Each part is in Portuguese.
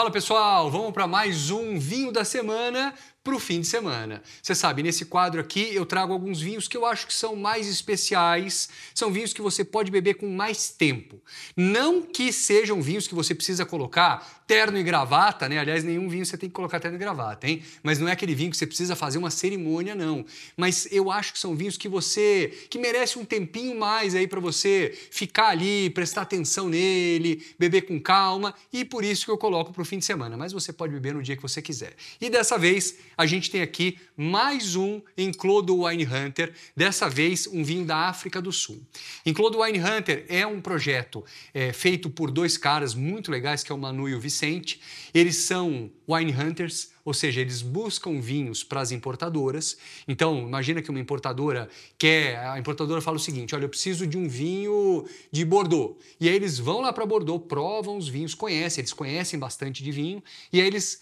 Fala pessoal, vamos para mais um vinho da semana para o fim de semana. Você sabe, nesse quadro aqui eu trago alguns vinhos que eu acho que são mais especiais, são vinhos que você pode beber com mais tempo. Não que sejam vinhos que você precisa colocar terno e gravata, né? Aliás, nenhum vinho você tem que colocar terno e gravata, hein? Mas não é aquele vinho que você precisa fazer uma cerimônia, não. Mas eu acho que são vinhos que você que merece um tempinho mais aí para você ficar ali, prestar atenção nele, beber com calma, e por isso que eu coloco para o fim de semana, mas você pode beber no dia que você quiser. E dessa vez a gente tem aqui mais um Enclodo Wine Hunter, dessa vez um vinho da África do Sul. Enclodo Wine Hunter é um projeto é, feito por dois caras muito legais, que é o Manu e o Vicente. Eles são wine hunters, ou seja, eles buscam vinhos para as importadoras. Então, imagina que uma importadora quer, a importadora fala o seguinte: olha, eu preciso de um vinho de Bordeaux. E aí eles vão lá para Bordeaux, provam os vinhos, conhecem, eles conhecem bastante de vinho, e aí eles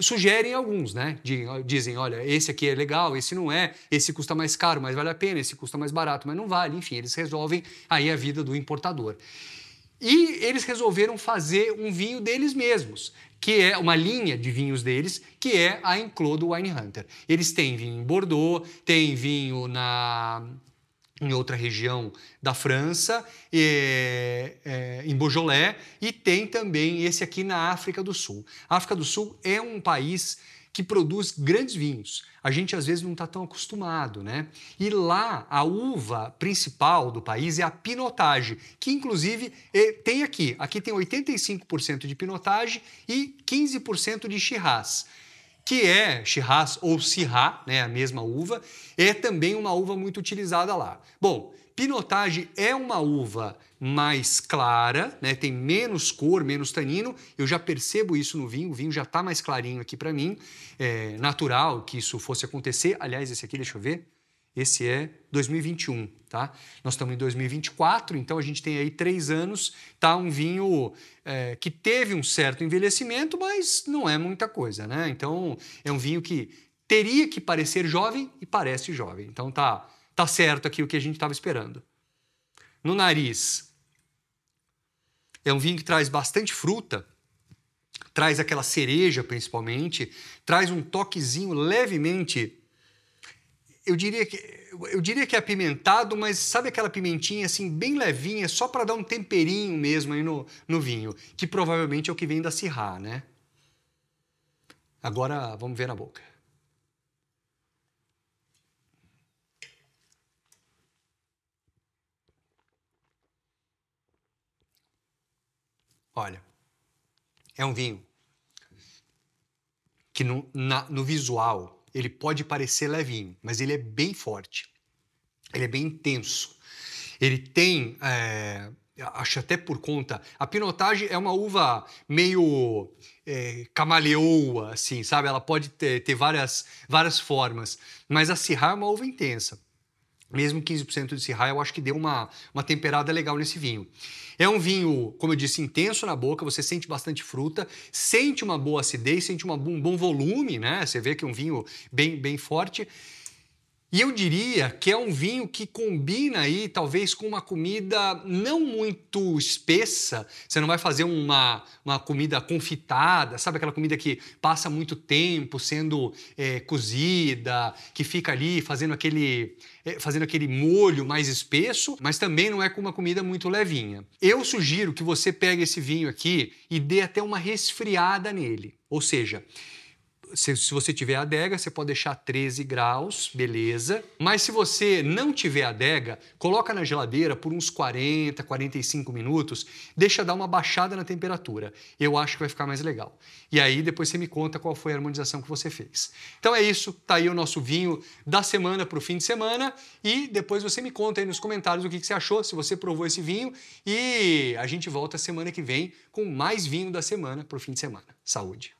sugerem alguns, né? Dizem, olha, esse aqui é legal, esse não é, esse custa mais caro, mas vale a pena, esse custa mais barato, mas não vale. Enfim, eles resolvem aí a vida do importador. E eles resolveram fazer um vinho deles mesmos, que é uma linha de vinhos deles, que é a Enclos do Wine Hunter. Eles têm vinho em Bordeaux, tem vinho na em outra região da França, é, é, em Beaujolais, e tem também esse aqui na África do Sul. A África do Sul é um país que produz grandes vinhos. A gente às vezes não está tão acostumado, né? E lá a uva principal do país é a pinotage, que inclusive é, tem aqui. Aqui tem 85% de pinotage e 15% de shiraz que é Shiraz ou Sirá, né, a mesma uva, é também uma uva muito utilizada lá. Bom, Pinotage é uma uva mais clara, né, tem menos cor, menos tanino. Eu já percebo isso no vinho, o vinho já está mais clarinho aqui para mim. É natural que isso fosse acontecer. Aliás, esse aqui, deixa eu ver. Esse é 2021, tá? Nós estamos em 2024, então a gente tem aí três anos, tá? Um vinho é, que teve um certo envelhecimento, mas não é muita coisa, né? Então é um vinho que teria que parecer jovem e parece jovem. Então tá, tá certo aqui o que a gente estava esperando. No nariz, é um vinho que traz bastante fruta, traz aquela cereja principalmente, traz um toquezinho levemente eu diria que eu diria que é apimentado, mas sabe aquela pimentinha assim bem levinha, só para dar um temperinho mesmo aí no, no vinho, que provavelmente é o que vem da Sirra, né? Agora vamos ver na boca. Olha, é um vinho que no, na, no visual ele pode parecer levinho, mas ele é bem forte. Ele é bem intenso. Ele tem, é, acho até por conta, a pinotagem é uma uva meio é, camaleoa, assim, sabe? Ela pode ter, ter várias, várias formas, mas a Syrah é uma uva intensa mesmo 15% de Syrah, eu acho que deu uma, uma temperada legal nesse vinho. É um vinho, como eu disse, intenso na boca, você sente bastante fruta, sente uma boa acidez, sente uma, um bom volume, né? Você vê que é um vinho bem, bem forte. E eu diria que é um vinho que combina aí, talvez, com uma comida não muito espessa. Você não vai fazer uma, uma comida confitada, sabe? Aquela comida que passa muito tempo sendo é, cozida, que fica ali fazendo aquele, é, fazendo aquele molho mais espesso, mas também não é com uma comida muito levinha. Eu sugiro que você pegue esse vinho aqui e dê até uma resfriada nele. Ou seja, se, se você tiver adega, você pode deixar 13 graus, beleza. Mas se você não tiver adega, coloca na geladeira por uns 40, 45 minutos, deixa dar uma baixada na temperatura. Eu acho que vai ficar mais legal. E aí depois você me conta qual foi a harmonização que você fez. Então é isso, tá aí o nosso vinho da semana para o fim de semana e depois você me conta aí nos comentários o que, que você achou, se você provou esse vinho e a gente volta semana que vem com mais vinho da semana para o fim de semana. Saúde!